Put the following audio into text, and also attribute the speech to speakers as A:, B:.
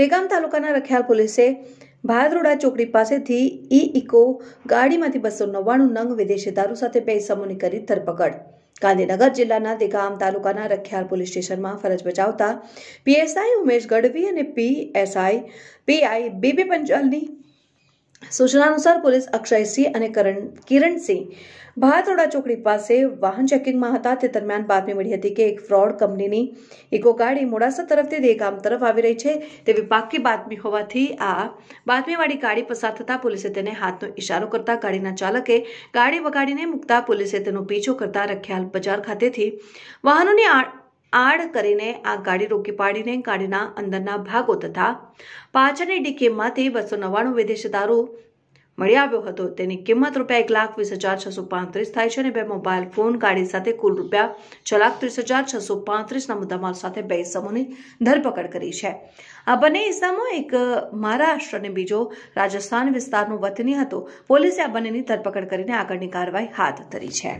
A: દેગામ તાલુકાના રખિયાલ પોલીસે ભારદરોડા ચોકડી પાસેથી ઈ ઇકો ગાડીમાંથી બસો નવ્વાણું નંગ વિદેશી દારૂ સાથે બે સમૂહની કરી ધરપકડ ગાંધીનગર જિલ્લાના દેગામ તાલુકાના રખિયાલ પોલીસ સ્ટેશનમાં ફરજ બજાવતા પીએસઆઈ ઉમેશ ગઢવી અને પીએસઆઈ પીઆઈ બીબી પંચાલની સૂચના અનુસાર પોલીસ અક્ષયસિંહ અને કરણ કિરણસિંહ ભારતોડા ચોકડી પાસે વાહન ચેકિંગમાં હતા તે દરમિયાન બાતમી મળી હતી કે એક ફ્રોડ કંપનીની ઇકો ગાડી મોડાસા તરફથી દેગામ તરફ આવી રહી છે તેવી પાકી બાતમી હોવાથી આ બાતમીવાળી ગાડી પસાર થતાં પોલીસે તેને હાથનો ઇશારો કરતા ગાડીના ચાલકે ગાડી વગાડીને મૂકતા પોલીસે તેનો પીછો કરતા રખિયાલ બજાર ખાતેથી વાહનોની આડ કરીને આ ગાડી રોકી પાડીને ગાડીના અંદરના ભાગો તથા પાછળની ડીકીમાંથી બસો નવ્વાણું વિદેશી દારૂ મળી આવ્યો હતો તેની કિંમત રૂપિયા એક લાખ વીસ હજાર છસો પાંત્રીસ થાય છે અને બે મોબાઈલ ફોન ગાડી સાથે કુલ રૂપિયા છ લાખ ત્રીસ હજાર છસો પાંત્રીસના મુદ્દામાલ સાથે બે ઇસમોની ધરપકડ કરી છે આ બંને ઇસમો એક મહારાષ્ટ્ર અને બીજો રાજસ્થાન વિસ્તારનું વતની હતો પોલીસે આ બંનેની ધરપકડ કરીને આગળની કાર્યવાહી હાથ ધરી છે